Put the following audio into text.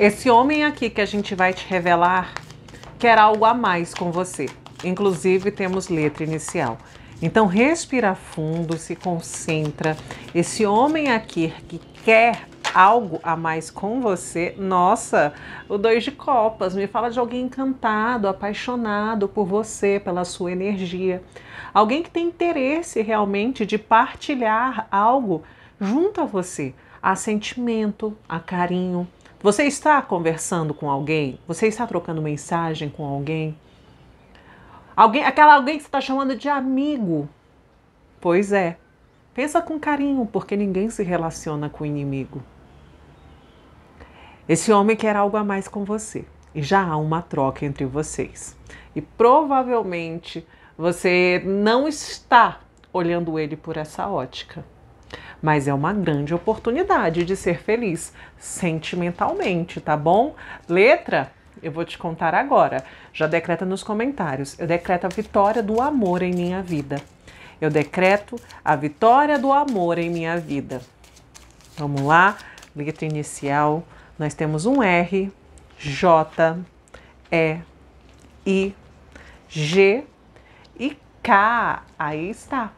Esse homem aqui que a gente vai te revelar quer algo a mais com você. Inclusive, temos letra inicial. Então, respira fundo, se concentra. Esse homem aqui que quer algo a mais com você, nossa, o dois de copas me fala de alguém encantado, apaixonado por você, pela sua energia. Alguém que tem interesse realmente de partilhar algo junto a você, a sentimento, a carinho, você está conversando com alguém? Você está trocando mensagem com alguém? Alguém, aquela alguém que você está chamando de amigo? Pois é. Pensa com carinho, porque ninguém se relaciona com o inimigo. Esse homem quer algo a mais com você e já há uma troca entre vocês. E provavelmente você não está olhando ele por essa ótica mas é uma grande oportunidade de ser feliz sentimentalmente, tá bom? Letra, eu vou te contar agora. Já decreta nos comentários. Eu decreto a vitória do amor em minha vida. Eu decreto a vitória do amor em minha vida. Vamos lá, letra inicial. Nós temos um R, J, E, I, G e K. Aí está.